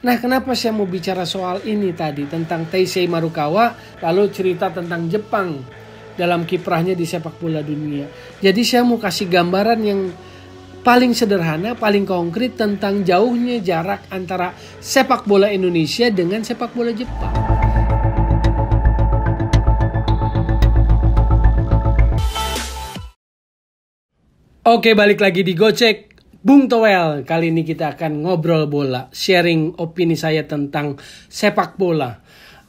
Nah, kenapa saya mau bicara soal ini tadi tentang Teisei Marukawa, lalu cerita tentang Jepang dalam kiprahnya di sepak bola dunia. Jadi saya mau kasih gambaran yang paling sederhana, paling konkret tentang jauhnya jarak antara sepak bola Indonesia dengan sepak bola Jepang. Oke, balik lagi di Gocek Bung Toel, kali ini kita akan ngobrol bola, sharing opini saya tentang sepak bola.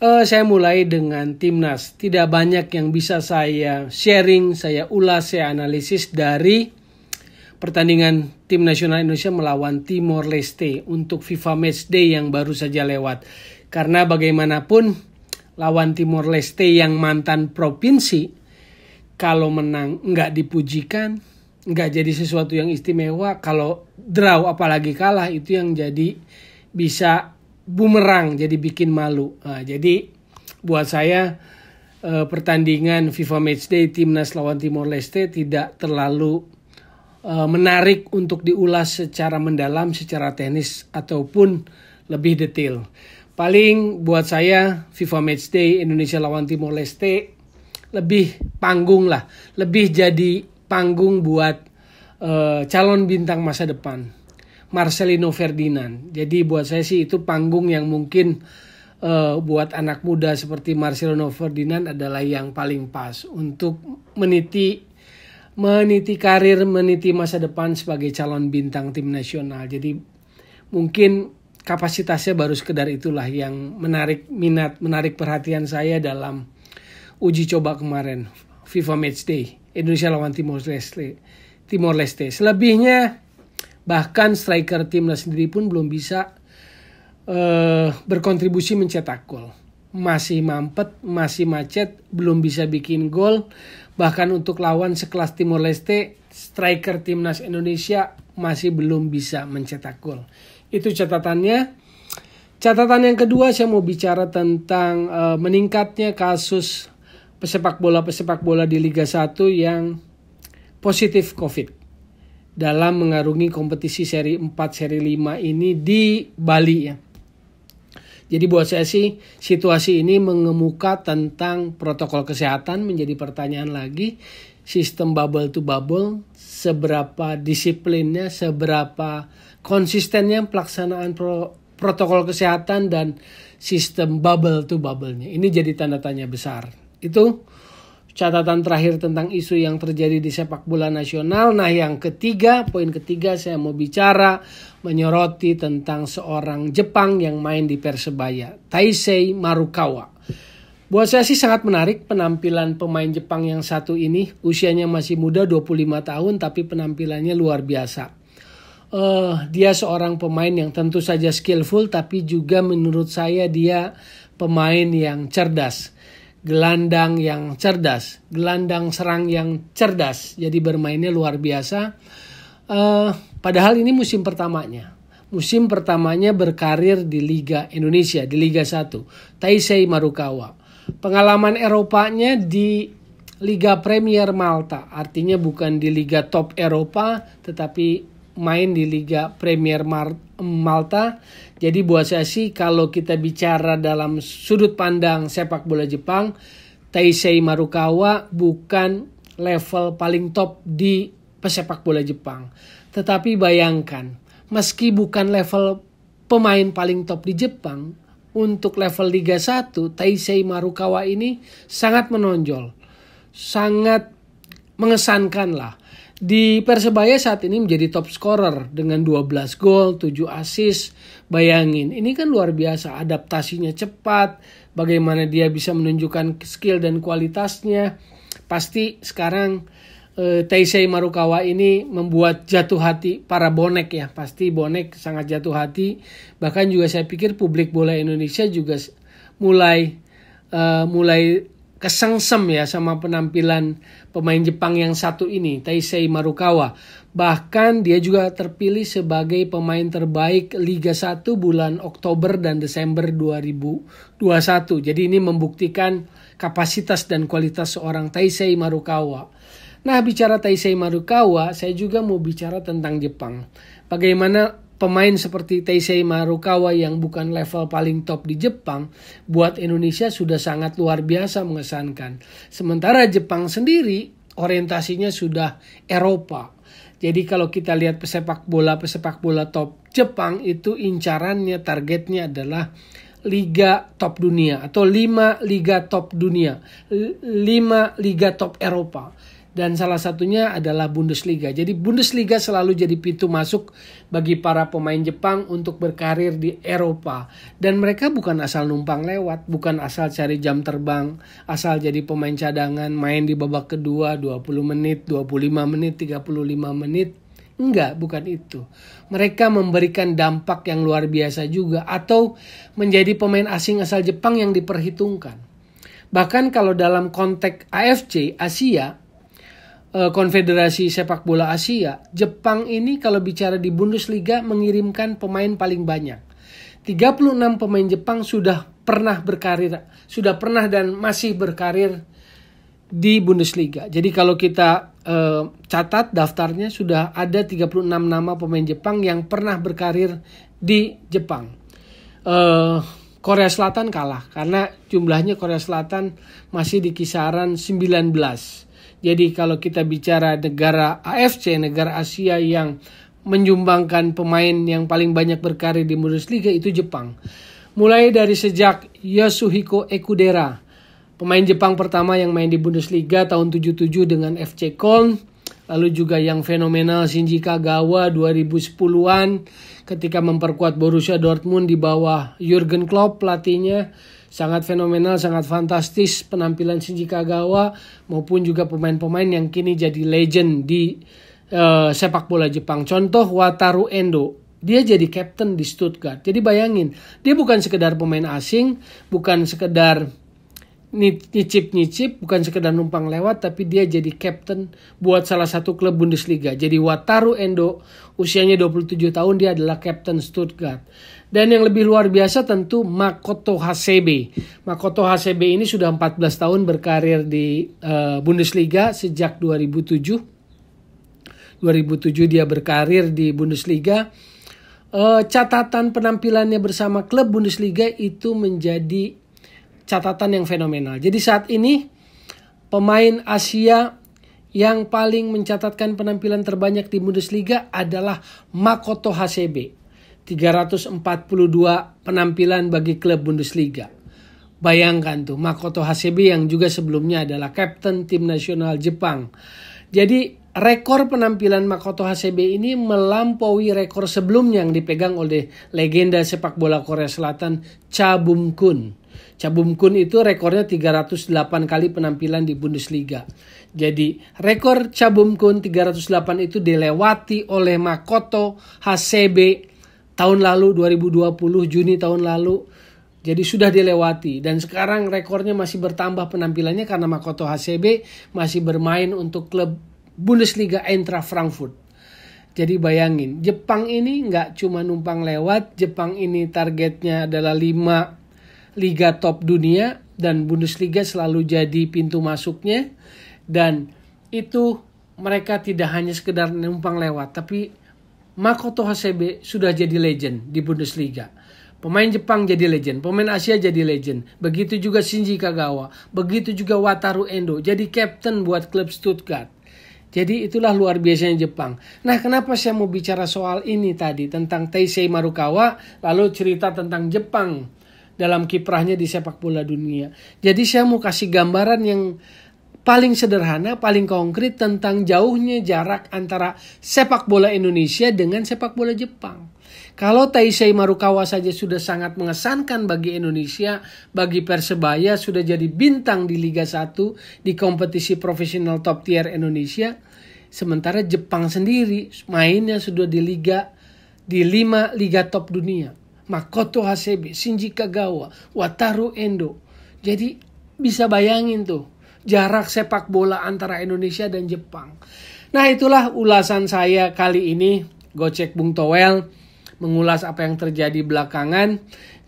Uh, saya mulai dengan timnas. Tidak banyak yang bisa saya sharing, saya ulas, saya analisis dari pertandingan tim nasional Indonesia melawan Timor Leste untuk FIFA Match Day yang baru saja lewat. Karena bagaimanapun lawan Timor Leste yang mantan provinsi, kalau menang nggak dipujikan, nggak jadi sesuatu yang istimewa kalau draw apalagi kalah itu yang jadi bisa bumerang jadi bikin malu nah, jadi buat saya eh, pertandingan FIFA Matchday timnas lawan Timor Leste tidak terlalu eh, menarik untuk diulas secara mendalam secara teknis ataupun lebih detail paling buat saya FIFA Matchday Indonesia lawan Timor Leste lebih panggung lah lebih jadi panggung buat uh, calon bintang masa depan Marcelino Ferdinand. Jadi buat saya sih itu panggung yang mungkin uh, buat anak muda seperti Marcelino Ferdinand adalah yang paling pas untuk meniti meniti karir, meniti masa depan sebagai calon bintang tim nasional. Jadi mungkin kapasitasnya baru sekedar itulah yang menarik minat, menarik perhatian saya dalam uji coba kemarin FIFA Matchday. Day. Indonesia lawan Timor Leste. Timor Leste. Selebihnya bahkan striker timnas sendiri pun belum bisa uh, berkontribusi mencetak gol. Masih mampet, masih macet, belum bisa bikin gol. Bahkan untuk lawan sekelas Timor Leste, striker timnas Indonesia masih belum bisa mencetak gol. Itu catatannya. Catatan yang kedua saya mau bicara tentang uh, meningkatnya kasus pesepak bola-pesepak bola di Liga 1 yang positif COVID dalam mengarungi kompetisi seri 4, seri 5 ini di Bali ya. Jadi buat saya sih situasi ini mengemuka tentang protokol kesehatan menjadi pertanyaan lagi sistem bubble to bubble seberapa disiplinnya, seberapa konsistennya pelaksanaan pro protokol kesehatan dan sistem bubble to bubble-nya. Ini jadi tanda tanya besar. Itu catatan terakhir tentang isu yang terjadi di sepak bola nasional. Nah, yang ketiga, poin ketiga saya mau bicara menyoroti tentang seorang Jepang yang main di Persebaya, Taisei Marukawa. Buat saya sih sangat menarik penampilan pemain Jepang yang satu ini. Usianya masih muda 25 tahun tapi penampilannya luar biasa. Uh, dia seorang pemain yang tentu saja skillful tapi juga menurut saya dia pemain yang cerdas gelandang yang cerdas, gelandang serang yang cerdas. Jadi bermainnya luar biasa. Uh, padahal ini musim pertamanya. Musim pertamanya berkarir di Liga Indonesia, di Liga 1. Taisei Marukawa. Pengalaman Eropanya di Liga Premier Malta. Artinya bukan di Liga Top Eropa, tetapi main di Liga Premier Malta. Jadi buat saya sih kalau kita bicara dalam sudut pandang sepak bola Jepang, Taisei Marukawa bukan level paling top di pesepak bola Jepang. Tetapi bayangkan, meski bukan level pemain paling top di Jepang, untuk level Liga 1, Taisei Marukawa ini sangat menonjol. Sangat mengesankan lah di Persebaya saat ini menjadi top scorer dengan 12 gol, 7 assist. Bayangin, ini kan luar biasa adaptasinya cepat, bagaimana dia bisa menunjukkan skill dan kualitasnya. Pasti sekarang eh, Teisei Marukawa ini membuat jatuh hati para bonek ya. Pasti bonek sangat jatuh hati. Bahkan juga saya pikir publik bola Indonesia juga mulai eh, mulai kesengsem ya sama penampilan pemain Jepang yang satu ini, Taisei Marukawa. Bahkan dia juga terpilih sebagai pemain terbaik Liga 1 bulan Oktober dan Desember 2021. Jadi ini membuktikan kapasitas dan kualitas seorang Taisei Marukawa. Nah, bicara Taisei Marukawa, saya juga mau bicara tentang Jepang. Bagaimana pemain seperti Teisei Marukawa yang bukan level paling top di Jepang, buat Indonesia sudah sangat luar biasa mengesankan. Sementara Jepang sendiri orientasinya sudah Eropa. Jadi kalau kita lihat pesepak bola pesepak bola top Jepang itu incarannya targetnya adalah liga top dunia atau 5 liga top dunia, 5 liga top Eropa dan salah satunya adalah Bundesliga. Jadi Bundesliga selalu jadi pintu masuk bagi para pemain Jepang untuk berkarir di Eropa. Dan mereka bukan asal numpang lewat, bukan asal cari jam terbang, asal jadi pemain cadangan, main di babak kedua 20 menit, 25 menit, 35 menit. Enggak, bukan itu. Mereka memberikan dampak yang luar biasa juga atau menjadi pemain asing asal Jepang yang diperhitungkan. Bahkan kalau dalam konteks AFC Asia, Eh, Konfederasi Sepak Bola Asia, Jepang ini kalau bicara di Bundesliga mengirimkan pemain paling banyak. 36 pemain Jepang sudah pernah berkarir, sudah pernah dan masih berkarir di Bundesliga. Jadi kalau kita eh, catat daftarnya sudah ada 36 nama pemain Jepang yang pernah berkarir di Jepang. Eh, Korea Selatan kalah karena jumlahnya Korea Selatan masih di kisaran 19 jadi kalau kita bicara negara AFC, negara Asia yang menyumbangkan pemain yang paling banyak berkarir di Bundesliga itu Jepang. Mulai dari sejak Yasuhiko Ekudera, pemain Jepang pertama yang main di Bundesliga tahun 77 dengan FC Köln, lalu juga yang fenomenal Shinji Kagawa 2010-an, ketika memperkuat Borussia Dortmund di bawah Jurgen Klopp pelatihnya sangat fenomenal, sangat fantastis penampilan Shinji Kagawa maupun juga pemain-pemain yang kini jadi legend di uh, sepak bola Jepang. Contoh Wataru Endo, dia jadi captain di Stuttgart. Jadi bayangin, dia bukan sekedar pemain asing, bukan sekedar nyicip-nyicip bukan sekedar numpang lewat tapi dia jadi captain buat salah satu klub Bundesliga. Jadi Wataru Endo usianya 27 tahun dia adalah captain Stuttgart. Dan yang lebih luar biasa tentu Makoto Hasebe. Makoto Hasebe ini sudah 14 tahun berkarir di uh, Bundesliga sejak 2007. 2007 dia berkarir di Bundesliga. Uh, catatan penampilannya bersama klub Bundesliga itu menjadi catatan yang fenomenal. Jadi saat ini pemain Asia yang paling mencatatkan penampilan terbanyak di Bundesliga adalah Makoto Hasebe. 342 penampilan bagi klub Bundesliga. Bayangkan tuh Makoto Hasebe yang juga sebelumnya adalah kapten tim nasional Jepang. Jadi rekor penampilan Makoto Hasebe ini melampaui rekor sebelumnya yang dipegang oleh legenda sepak bola Korea Selatan Cha Bum Kun. Cabum Kun itu rekornya 308 kali penampilan di Bundesliga. Jadi rekor Cabum Kun 308 itu dilewati oleh Makoto HCB tahun lalu 2020 Juni tahun lalu. Jadi sudah dilewati dan sekarang rekornya masih bertambah penampilannya karena Makoto HCB masih bermain untuk klub Bundesliga Eintracht Frankfurt. Jadi bayangin, Jepang ini nggak cuma numpang lewat, Jepang ini targetnya adalah 5 liga top dunia dan Bundesliga selalu jadi pintu masuknya dan itu mereka tidak hanya sekedar numpang lewat tapi Makoto Hasebe sudah jadi legend di Bundesliga. Pemain Jepang jadi legend, pemain Asia jadi legend. Begitu juga Shinji Kagawa, begitu juga Wataru Endo jadi captain buat klub Stuttgart. Jadi itulah luar biasanya Jepang. Nah kenapa saya mau bicara soal ini tadi tentang Teisei Marukawa lalu cerita tentang Jepang dalam kiprahnya di sepak bola dunia. Jadi saya mau kasih gambaran yang paling sederhana, paling konkret tentang jauhnya jarak antara sepak bola Indonesia dengan sepak bola Jepang. Kalau Taisei Marukawa saja sudah sangat mengesankan bagi Indonesia, bagi Persebaya sudah jadi bintang di Liga 1 di kompetisi profesional top tier Indonesia. Sementara Jepang sendiri mainnya sudah di liga di 5 liga top dunia. Makoto Hasebe, Shinji Kagawa, Wataru Endo. Jadi bisa bayangin tuh jarak sepak bola antara Indonesia dan Jepang. Nah itulah ulasan saya kali ini. Gocek Bung Towel mengulas apa yang terjadi belakangan.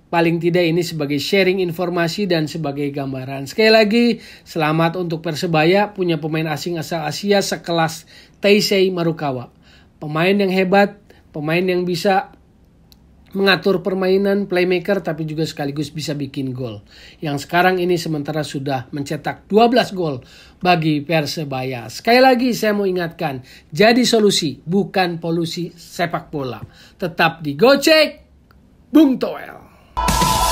Paling tidak ini sebagai sharing informasi dan sebagai gambaran. Sekali lagi, selamat untuk Persebaya punya pemain asing asal Asia sekelas Teisei Marukawa. Pemain yang hebat, pemain yang bisa mengatur permainan playmaker tapi juga sekaligus bisa bikin gol. Yang sekarang ini sementara sudah mencetak 12 gol bagi Persebaya. Sekali lagi saya mau ingatkan, jadi solusi bukan polusi sepak bola. Tetap digocek Bung Toel.